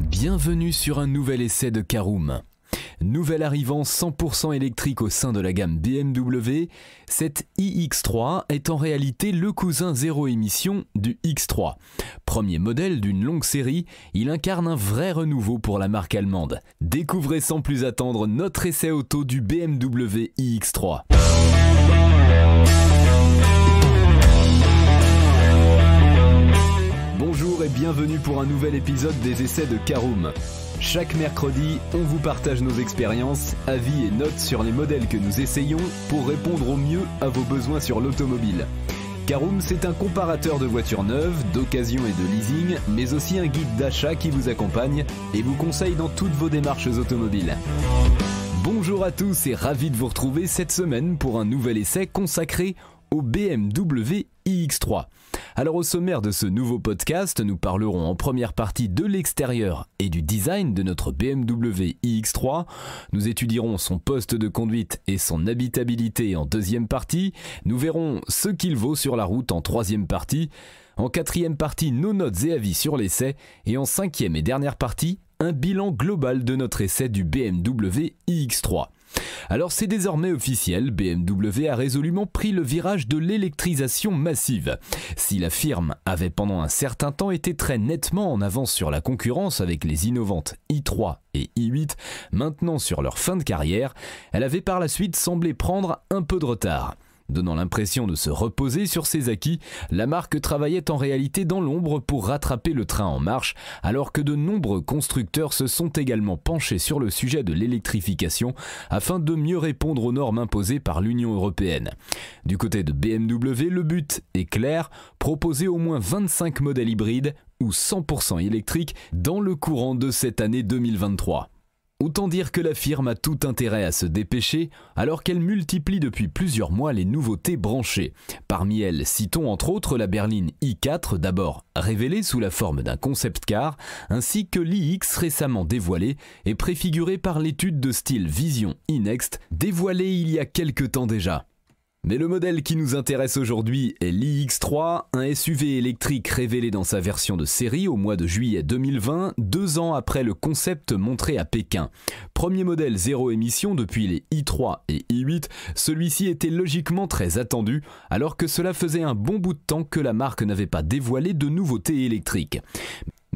Bienvenue sur un nouvel essai de Caroom. Nouvel arrivant 100% électrique au sein de la gamme BMW, cette iX3 est en réalité le cousin zéro émission du X3. Premier modèle d'une longue série, il incarne un vrai renouveau pour la marque allemande. Découvrez sans plus attendre notre essai auto du BMW iX3. Bonjour et bienvenue pour un nouvel épisode des essais de Caroom. Chaque mercredi, on vous partage nos expériences, avis et notes sur les modèles que nous essayons pour répondre au mieux à vos besoins sur l'automobile. Caroom, c'est un comparateur de voitures neuves, d'occasion et de leasing, mais aussi un guide d'achat qui vous accompagne et vous conseille dans toutes vos démarches automobiles. Bonjour à tous et ravi de vous retrouver cette semaine pour un nouvel essai consacré au BMW iX3. Alors au sommaire de ce nouveau podcast, nous parlerons en première partie de l'extérieur et du design de notre BMW iX3. Nous étudierons son poste de conduite et son habitabilité en deuxième partie. Nous verrons ce qu'il vaut sur la route en troisième partie. En quatrième partie, nos notes et avis sur l'essai. Et en cinquième et dernière partie, un bilan global de notre essai du BMW iX3. Alors c'est désormais officiel, BMW a résolument pris le virage de l'électrisation massive. Si la firme avait pendant un certain temps été très nettement en avance sur la concurrence avec les innovantes i3 et i8, maintenant sur leur fin de carrière, elle avait par la suite semblé prendre un peu de retard. Donnant l'impression de se reposer sur ses acquis, la marque travaillait en réalité dans l'ombre pour rattraper le train en marche, alors que de nombreux constructeurs se sont également penchés sur le sujet de l'électrification afin de mieux répondre aux normes imposées par l'Union européenne. Du côté de BMW, le but est clair, proposer au moins 25 modèles hybrides ou 100% électriques dans le courant de cette année 2023. Autant dire que la firme a tout intérêt à se dépêcher alors qu'elle multiplie depuis plusieurs mois les nouveautés branchées. Parmi elles, citons entre autres la berline i4 d'abord révélée sous la forme d'un concept car, ainsi que l'IX récemment dévoilé et préfiguré par l'étude de style Vision Inext dévoilée il y a quelque temps déjà. Mais le modèle qui nous intéresse aujourd'hui est l'IX3, un SUV électrique révélé dans sa version de série au mois de juillet 2020, deux ans après le concept montré à Pékin. Premier modèle zéro émission depuis les i3 et i8, celui-ci était logiquement très attendu, alors que cela faisait un bon bout de temps que la marque n'avait pas dévoilé de nouveautés électriques.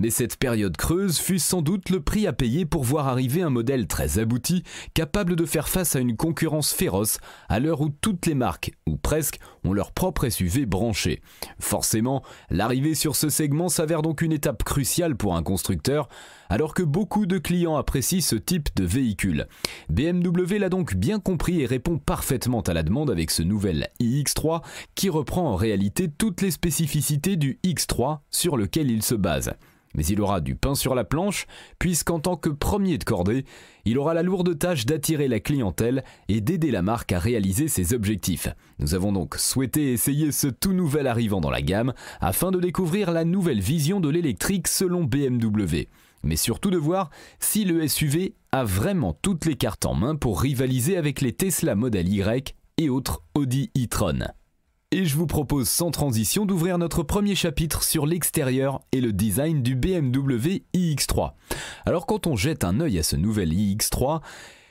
Mais cette période creuse fut sans doute le prix à payer pour voir arriver un modèle très abouti, capable de faire face à une concurrence féroce, à l'heure où toutes les marques, ou presque, ont leur propre SUV branché. Forcément, l'arrivée sur ce segment s'avère donc une étape cruciale pour un constructeur, alors que beaucoup de clients apprécient ce type de véhicule. BMW l'a donc bien compris et répond parfaitement à la demande avec ce nouvel iX3 qui reprend en réalité toutes les spécificités du X3 sur lequel il se base mais il aura du pain sur la planche, puisqu'en tant que premier de cordée, il aura la lourde tâche d'attirer la clientèle et d'aider la marque à réaliser ses objectifs. Nous avons donc souhaité essayer ce tout nouvel arrivant dans la gamme, afin de découvrir la nouvelle vision de l'électrique selon BMW mais surtout de voir si le SUV a vraiment toutes les cartes en main pour rivaliser avec les Tesla Model Y et autres Audi e-tron. Et je vous propose sans transition d'ouvrir notre premier chapitre sur l'extérieur et le design du BMW iX3. Alors quand on jette un œil à ce nouvel iX3,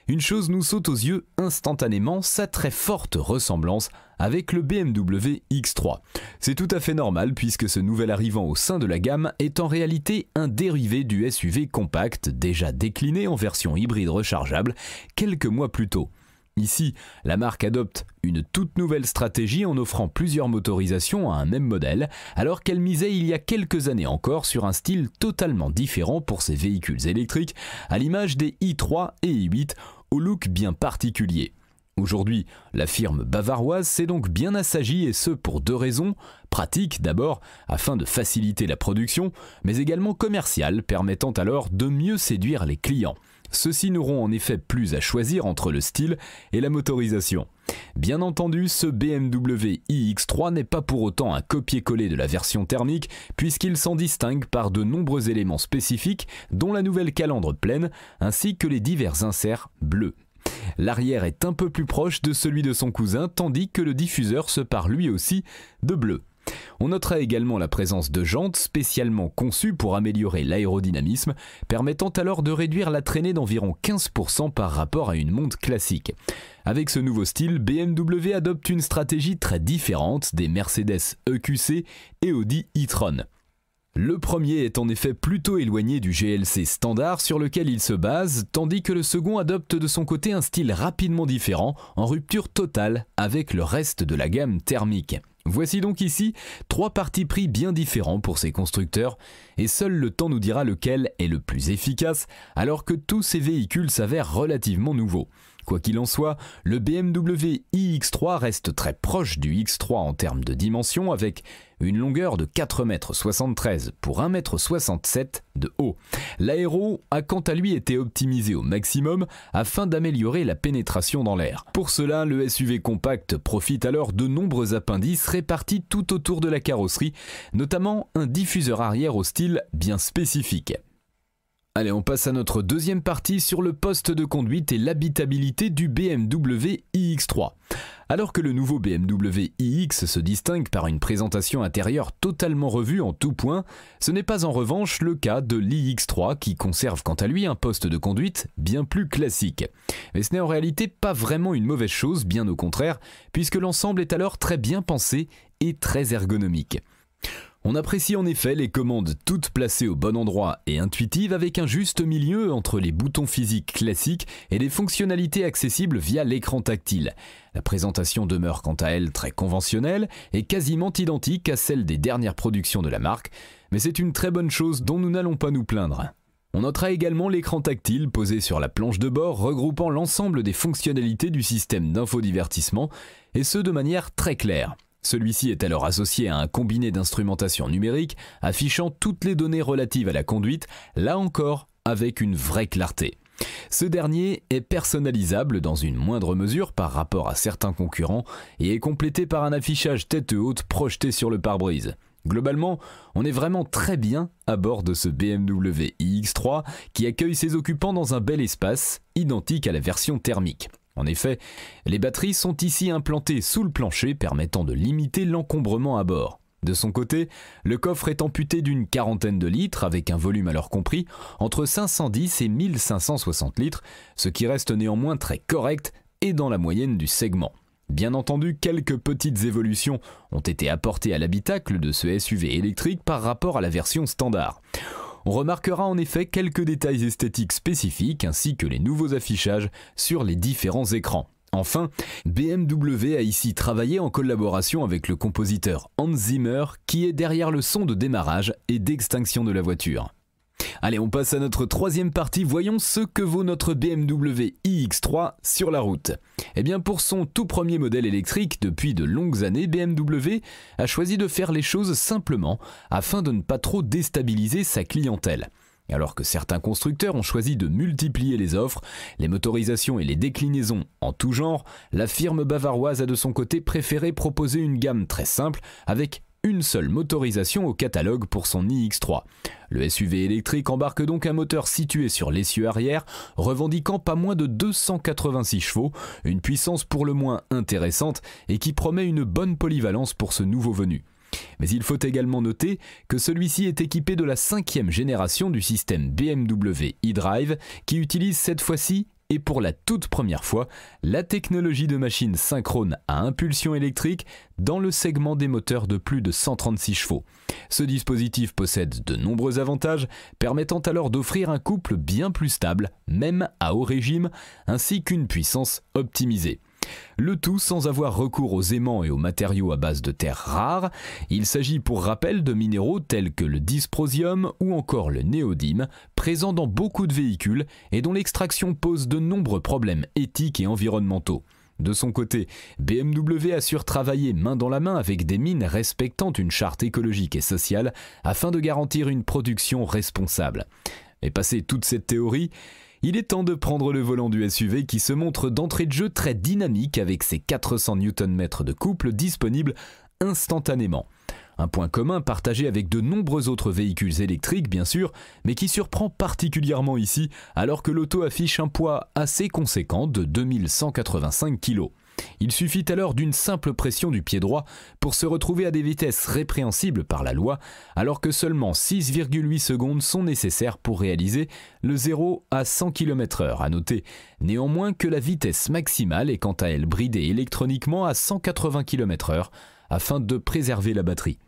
une chose nous saute aux yeux instantanément, sa très forte ressemblance avec le BMW X3. C'est tout à fait normal puisque ce nouvel arrivant au sein de la gamme est en réalité un dérivé du SUV compact déjà décliné en version hybride rechargeable quelques mois plus tôt. Ici, la marque adopte une toute nouvelle stratégie en offrant plusieurs motorisations à un même modèle, alors qu'elle misait il y a quelques années encore sur un style totalement différent pour ses véhicules électriques, à l'image des i3 et i8, au look bien particulier. Aujourd'hui, la firme bavaroise s'est donc bien assagie et ce pour deux raisons. Pratique d'abord, afin de faciliter la production, mais également commerciale, permettant alors de mieux séduire les clients. Ceux-ci n'auront en effet plus à choisir entre le style et la motorisation. Bien entendu, ce BMW iX3 n'est pas pour autant un copier-coller de la version thermique, puisqu'il s'en distingue par de nombreux éléments spécifiques, dont la nouvelle calandre pleine, ainsi que les divers inserts bleus. L'arrière est un peu plus proche de celui de son cousin, tandis que le diffuseur se part lui aussi de bleu. On notera également la présence de jantes spécialement conçues pour améliorer l'aérodynamisme, permettant alors de réduire la traînée d'environ 15% par rapport à une montre classique. Avec ce nouveau style, BMW adopte une stratégie très différente des Mercedes EQC et Audi e-tron. Le premier est en effet plutôt éloigné du GLC standard sur lequel il se base, tandis que le second adopte de son côté un style rapidement différent, en rupture totale avec le reste de la gamme thermique. Voici donc ici trois parties pris bien différents pour ces constructeurs, et seul le temps nous dira lequel est le plus efficace, alors que tous ces véhicules s'avèrent relativement nouveaux. Quoi qu'il en soit, le BMW iX3 reste très proche du X3 en termes de dimension avec une longueur de 4,73 m pour 1,67 m de haut. L'aéro a quant à lui été optimisé au maximum afin d'améliorer la pénétration dans l'air. Pour cela, le SUV compact profite alors de nombreux appendices répartis tout autour de la carrosserie, notamment un diffuseur arrière au style bien spécifique. Allez, on passe à notre deuxième partie sur le poste de conduite et l'habitabilité du BMW iX3. Alors que le nouveau BMW iX se distingue par une présentation intérieure totalement revue en tout point, ce n'est pas en revanche le cas de l'iX3 qui conserve quant à lui un poste de conduite bien plus classique. Mais ce n'est en réalité pas vraiment une mauvaise chose, bien au contraire, puisque l'ensemble est alors très bien pensé et très ergonomique. On apprécie en effet les commandes toutes placées au bon endroit et intuitives avec un juste milieu entre les boutons physiques classiques et les fonctionnalités accessibles via l'écran tactile. La présentation demeure quant à elle très conventionnelle et quasiment identique à celle des dernières productions de la marque, mais c'est une très bonne chose dont nous n'allons pas nous plaindre. On notera également l'écran tactile posé sur la planche de bord regroupant l'ensemble des fonctionnalités du système d'infodivertissement, et ce de manière très claire. Celui-ci est alors associé à un combiné d'instrumentation numérique affichant toutes les données relatives à la conduite, là encore avec une vraie clarté. Ce dernier est personnalisable dans une moindre mesure par rapport à certains concurrents et est complété par un affichage tête haute projeté sur le pare-brise. Globalement, on est vraiment très bien à bord de ce BMW iX3 qui accueille ses occupants dans un bel espace, identique à la version thermique. En effet, les batteries sont ici implantées sous le plancher permettant de limiter l'encombrement à bord. De son côté, le coffre est amputé d'une quarantaine de litres avec un volume alors compris entre 510 et 1560 litres, ce qui reste néanmoins très correct et dans la moyenne du segment. Bien entendu, quelques petites évolutions ont été apportées à l'habitacle de ce SUV électrique par rapport à la version standard. On remarquera en effet quelques détails esthétiques spécifiques ainsi que les nouveaux affichages sur les différents écrans. Enfin, BMW a ici travaillé en collaboration avec le compositeur Hans Zimmer qui est derrière le son de démarrage et d'extinction de la voiture. Allez, on passe à notre troisième partie, voyons ce que vaut notre BMW iX3 sur la route. Eh bien pour son tout premier modèle électrique, depuis de longues années, BMW a choisi de faire les choses simplement afin de ne pas trop déstabiliser sa clientèle. Alors que certains constructeurs ont choisi de multiplier les offres, les motorisations et les déclinaisons en tout genre, la firme bavaroise a de son côté préféré proposer une gamme très simple avec une seule motorisation au catalogue pour son iX3. Le SUV électrique embarque donc un moteur situé sur l'essieu arrière, revendiquant pas moins de 286 chevaux, une puissance pour le moins intéressante et qui promet une bonne polyvalence pour ce nouveau venu. Mais il faut également noter que celui-ci est équipé de la cinquième génération du système BMW e-Drive qui utilise cette fois-ci et pour la toute première fois, la technologie de machine synchrone à impulsion électrique dans le segment des moteurs de plus de 136 chevaux. Ce dispositif possède de nombreux avantages, permettant alors d'offrir un couple bien plus stable, même à haut régime, ainsi qu'une puissance optimisée. Le tout sans avoir recours aux aimants et aux matériaux à base de terres rares. Il s'agit pour rappel de minéraux tels que le dysprosium ou encore le néodyme, présents dans beaucoup de véhicules et dont l'extraction pose de nombreux problèmes éthiques et environnementaux. De son côté, BMW assure travailler main dans la main avec des mines respectant une charte écologique et sociale afin de garantir une production responsable. Mais passer toute cette théorie, il est temps de prendre le volant du SUV qui se montre d'entrée de jeu très dynamique avec ses 400 Nm de couple disponibles instantanément. Un point commun partagé avec de nombreux autres véhicules électriques, bien sûr, mais qui surprend particulièrement ici, alors que l'auto affiche un poids assez conséquent de 2185 kg. Il suffit alors d'une simple pression du pied droit pour se retrouver à des vitesses répréhensibles par la loi, alors que seulement 6,8 secondes sont nécessaires pour réaliser le 0 à 100 km/h. À noter néanmoins que la vitesse maximale est quant à elle bridée électroniquement à 180 km/h afin de préserver la batterie.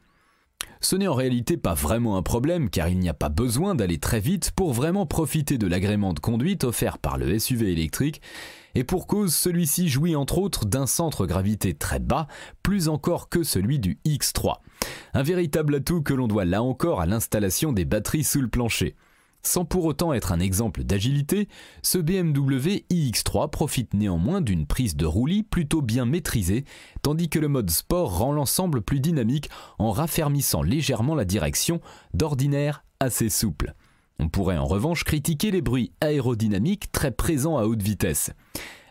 Ce n'est en réalité pas vraiment un problème car il n'y a pas besoin d'aller très vite pour vraiment profiter de l'agrément de conduite offert par le SUV électrique et pour cause, celui-ci jouit entre autres d'un centre gravité très bas, plus encore que celui du X3. Un véritable atout que l'on doit là encore à l'installation des batteries sous le plancher. Sans pour autant être un exemple d'agilité, ce BMW iX3 profite néanmoins d'une prise de roulis plutôt bien maîtrisée, tandis que le mode sport rend l'ensemble plus dynamique en raffermissant légèrement la direction, d'ordinaire assez souple. On pourrait en revanche critiquer les bruits aérodynamiques très présents à haute vitesse.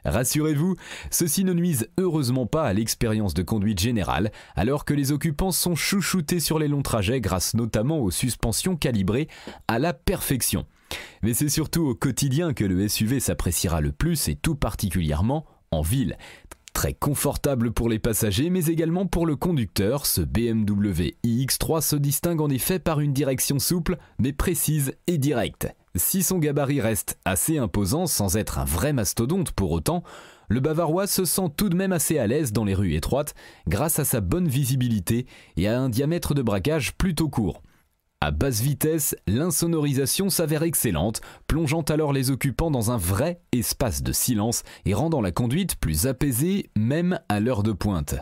Rassurez-vous, ceux-ci ne nuisent heureusement pas à l'expérience de conduite générale, alors que les occupants sont chouchoutés sur les longs trajets grâce notamment aux suspensions calibrées à la perfection. Mais c'est surtout au quotidien que le SUV s'appréciera le plus et tout particulièrement en ville. Très confortable pour les passagers mais également pour le conducteur, ce BMW iX3 se distingue en effet par une direction souple mais précise et directe. Si son gabarit reste assez imposant sans être un vrai mastodonte pour autant, le Bavarois se sent tout de même assez à l'aise dans les rues étroites grâce à sa bonne visibilité et à un diamètre de braquage plutôt court. À basse vitesse, l'insonorisation s'avère excellente, plongeant alors les occupants dans un vrai espace de silence et rendant la conduite plus apaisée même à l'heure de pointe.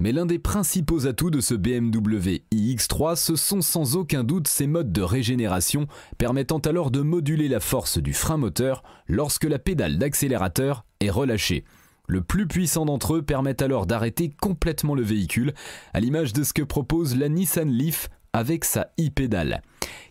Mais l'un des principaux atouts de ce BMW iX3, ce sont sans aucun doute ses modes de régénération, permettant alors de moduler la force du frein moteur lorsque la pédale d'accélérateur est relâchée. Le plus puissant d'entre eux permet alors d'arrêter complètement le véhicule, à l'image de ce que propose la Nissan Leaf avec sa e-pédale.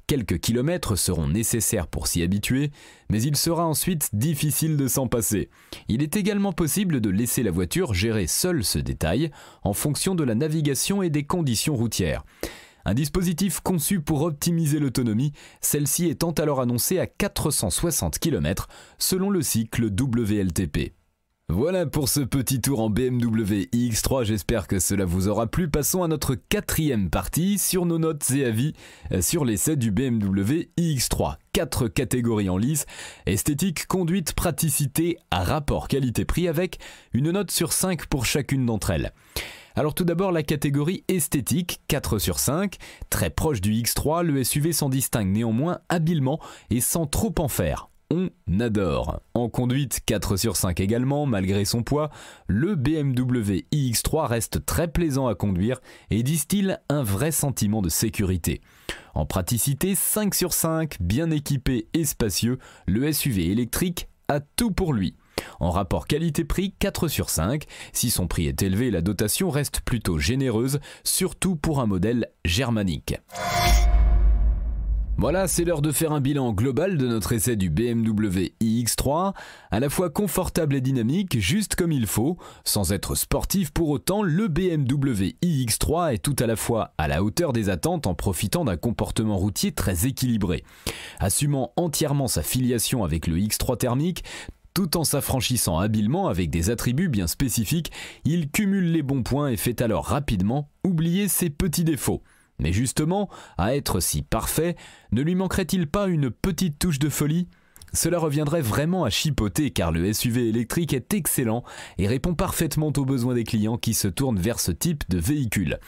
Quelques kilomètres seront nécessaires pour s'y habituer, mais il sera ensuite difficile de s'en passer. Il est également possible de laisser la voiture gérer seule ce détail, en fonction de la navigation et des conditions routières. Un dispositif conçu pour optimiser l'autonomie, celle-ci étant alors annoncée à 460 km selon le cycle WLTP. Voilà pour ce petit tour en BMW X3, j'espère que cela vous aura plu. Passons à notre quatrième partie sur nos notes et avis euh, sur l'essai du BMW X3. Quatre catégories en lice, esthétique, conduite, praticité, rapport qualité-prix avec une note sur 5 pour chacune d'entre elles. Alors tout d'abord la catégorie esthétique, 4 sur 5, très proche du X3, le SUV s'en distingue néanmoins habilement et sans trop en faire on adore. En conduite, 4 sur 5 également, malgré son poids, le BMW iX3 reste très plaisant à conduire et distille un vrai sentiment de sécurité. En praticité, 5 sur 5, bien équipé et spacieux, le SUV électrique a tout pour lui. En rapport qualité-prix, 4 sur 5. Si son prix est élevé, la dotation reste plutôt généreuse, surtout pour un modèle germanique. Voilà, c'est l'heure de faire un bilan global de notre essai du BMW iX3, à la fois confortable et dynamique, juste comme il faut, sans être sportif pour autant, le BMW iX3 est tout à la fois à la hauteur des attentes en profitant d'un comportement routier très équilibré. Assumant entièrement sa filiation avec le X3 thermique, tout en s'affranchissant habilement avec des attributs bien spécifiques, il cumule les bons points et fait alors rapidement oublier ses petits défauts. Mais justement, à être si parfait, ne lui manquerait-il pas une petite touche de folie Cela reviendrait vraiment à chipoter car le SUV électrique est excellent et répond parfaitement aux besoins des clients qui se tournent vers ce type de véhicule.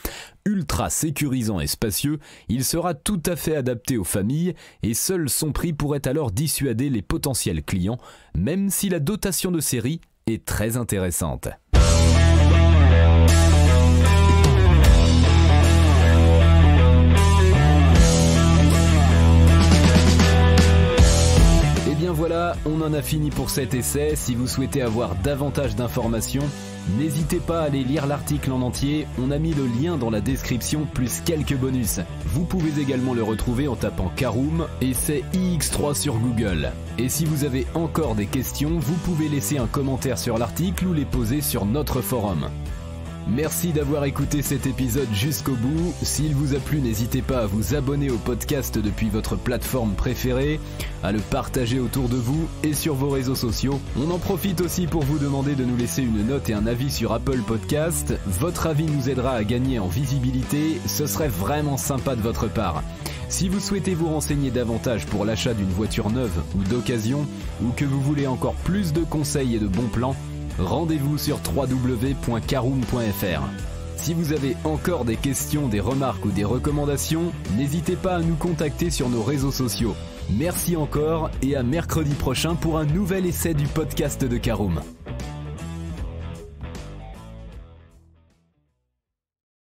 Ultra sécurisant et spacieux, il sera tout à fait adapté aux familles et seul son prix pourrait alors dissuader les potentiels clients, même si la dotation de série est très intéressante. voilà, on en a fini pour cet essai. Si vous souhaitez avoir davantage d'informations, n'hésitez pas à aller lire l'article en entier. On a mis le lien dans la description plus quelques bonus. Vous pouvez également le retrouver en tapant Karoom essai iX3 sur Google. Et si vous avez encore des questions, vous pouvez laisser un commentaire sur l'article ou les poser sur notre forum. Merci d'avoir écouté cet épisode jusqu'au bout. S'il vous a plu, n'hésitez pas à vous abonner au podcast depuis votre plateforme préférée, à le partager autour de vous et sur vos réseaux sociaux. On en profite aussi pour vous demander de nous laisser une note et un avis sur Apple Podcast. Votre avis nous aidera à gagner en visibilité. Ce serait vraiment sympa de votre part. Si vous souhaitez vous renseigner davantage pour l'achat d'une voiture neuve ou d'occasion, ou que vous voulez encore plus de conseils et de bons plans, rendez-vous sur www.caroom.fr. Si vous avez encore des questions, des remarques ou des recommandations, n'hésitez pas à nous contacter sur nos réseaux sociaux. Merci encore et à mercredi prochain pour un nouvel essai du podcast de Caroom.